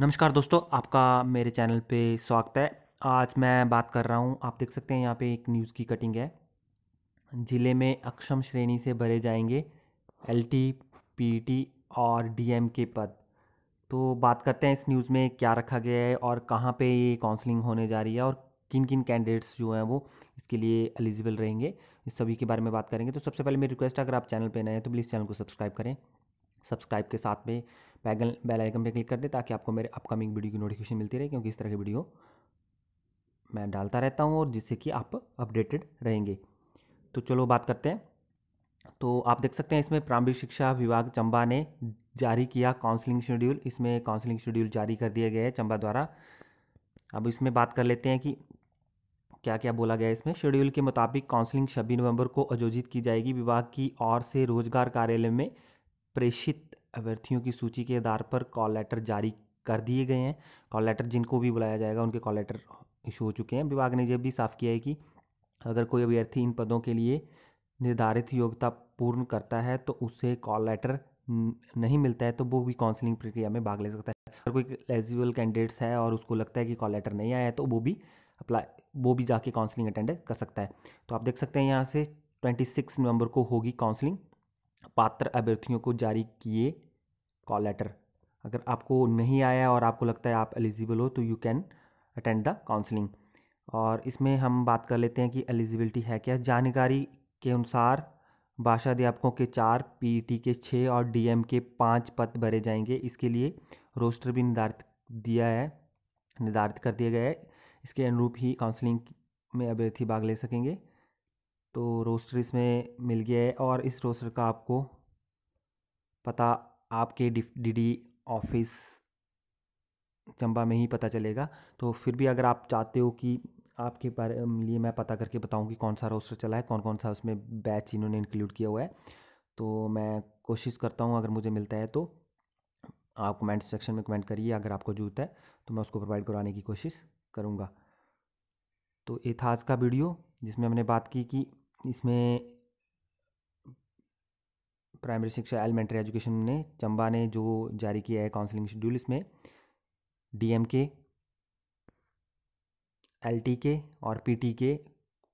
नमस्कार दोस्तों आपका मेरे चैनल पे स्वागत है आज मैं बात कर रहा हूँ आप देख सकते हैं यहाँ पे एक न्यूज़ की कटिंग है ज़िले में अक्षम श्रेणी से भरे जाएंगे एल टी पी टी और डी एम के पद तो बात करते हैं इस न्यूज़ में क्या रखा गया है और कहाँ पे ये काउंसलिंग होने जा रही है और किन किन कैंडिडेट्स जो हैं वो इसके लिए एलिजिबल रहेंगे इस सभी के बारे में बात करेंगे तो सबसे पहले मेरी रिक्वेस्ट है अगर आप चैनल पर नए हैं तो प्लीज़ चैनल को सब्सक्राइब करें सब्सक्राइब के साथ में बैगल बेल आइकन पर क्लिक कर दें ताकि आपको मेरे अपकमिंग वीडियो की नोटिफिकेशन मिलती रहे क्योंकि इस तरह की वीडियो मैं डालता रहता हूँ और जिससे कि आप अपडेटेड रहेंगे तो चलो बात करते हैं तो आप देख सकते हैं इसमें प्रारंभिक शिक्षा विभाग चंबा ने जारी किया काउंसलिंग शेड्यूल इसमें काउंसलिंग शेड्यूल जारी कर दिया गया है चंबा द्वारा अब इसमें बात कर लेते हैं कि क्या क्या बोला गया है इसमें शेड्यूल के मुताबिक काउंसलिंग छब्बीस नवंबर को आयोजित की जाएगी विभाग की ओर से रोजगार कार्यालय में प्रेषित अभ्यर्थियों की सूची के आधार पर कॉल लेटर जारी कर दिए गए हैं कॉल लेटर जिनको भी बुलाया जाएगा उनके कॉल लेटर इशू हो चुके हैं विभाग ने यह भी साफ किया है कि अगर कोई अभ्यर्थी इन पदों के लिए निर्धारित योग्यता पूर्ण करता है तो उसे कॉल लेटर नहीं मिलता है तो वो भी काउंसलिंग प्रक्रिया में भाग ले सकता है अगर कोई एलिजिबल कैंडिडेट्स है और उसको लगता है कि कॉल लेटर नहीं आया है तो वो भी अप्लाई वो भी जाके काउंसलिंग अटेंड कर सकता है तो आप देख सकते हैं यहाँ से 26 नवंबर को होगी काउंसलिंग पात्र अभ्यर्थियों को जारी किए कॉल लेटर अगर आपको नहीं आया और आपको लगता है आप एलिजिबल हो तो you can attend the counselling और इसमें हम बात कर लेते हैं कि एलिजिबिलिटी है क्या जानकारी के अनुसार भाषा अध्यापकों के चार पीटी e के छः और डीएम के पाँच पद भरे जाएंगे इसके लिए रोस्टर भी निर्धारित दिया है निर्धारित कर दिया गया है इसके अनुरूप ही काउंसलिंग में अभ्यर्थी भाग ले सकेंगे तो रोस्टर इसमें मिल गया है और इस रोस्टर का आपको पता आपके डीडी ऑफिस चंबा में ही पता चलेगा तो फिर भी अगर आप चाहते हो कि आपके बारे लिए मैं पता करके बताऊं कि कौन सा रोस्टर चला है कौन कौन सा उसमें बैच इन्होंने इंक्लूड किया हुआ है तो मैं कोशिश करता हूं अगर मुझे मिलता है तो आप कमेंट सेक्शन में कमेंट करिए अगर आपको जरूरत है तो मैं उसको प्रोवाइड करवाने की कोशिश करूँगा तो ये था आज का वीडियो जिसमें हमने बात की कि इसमें प्राइमरी शिक्षा एलिमेंट्री एजुकेशन ने चंबा ने जो जारी किया है काउंसलिंग शेड्यूल इसमें डीएमके एलटीके और पीटीके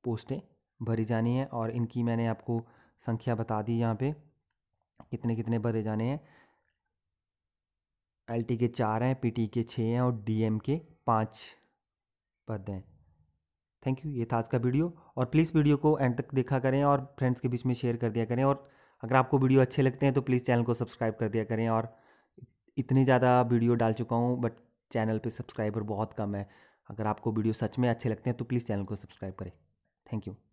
पोस्टें भरी जानी है और इनकी मैंने आपको संख्या बता दी यहाँ पे कितने कितने भरे जाने हैं एल टी के चार हैं पी टी के छः हैं और डी एम के पाँच पद हैं थैंक यू ये था आज का वीडियो और प्लीज़ वीडियो को एंड तक देखा करें और फ्रेंड्स के बीच में शेयर कर दिया करें और अगर आपको वीडियो अच्छे लगते हैं तो प्लीज़ चैनल को सब्सक्राइब कर दिया करें और इतनी ज़्यादा वीडियो डाल चुका हूँ बट चैनल पे सब्सक्राइबर बहुत कम है अगर आपको वीडियो सच में अच्छे लगते हैं तो प्लीज़ चैनल को सब्सक्राइब करें थैंक यू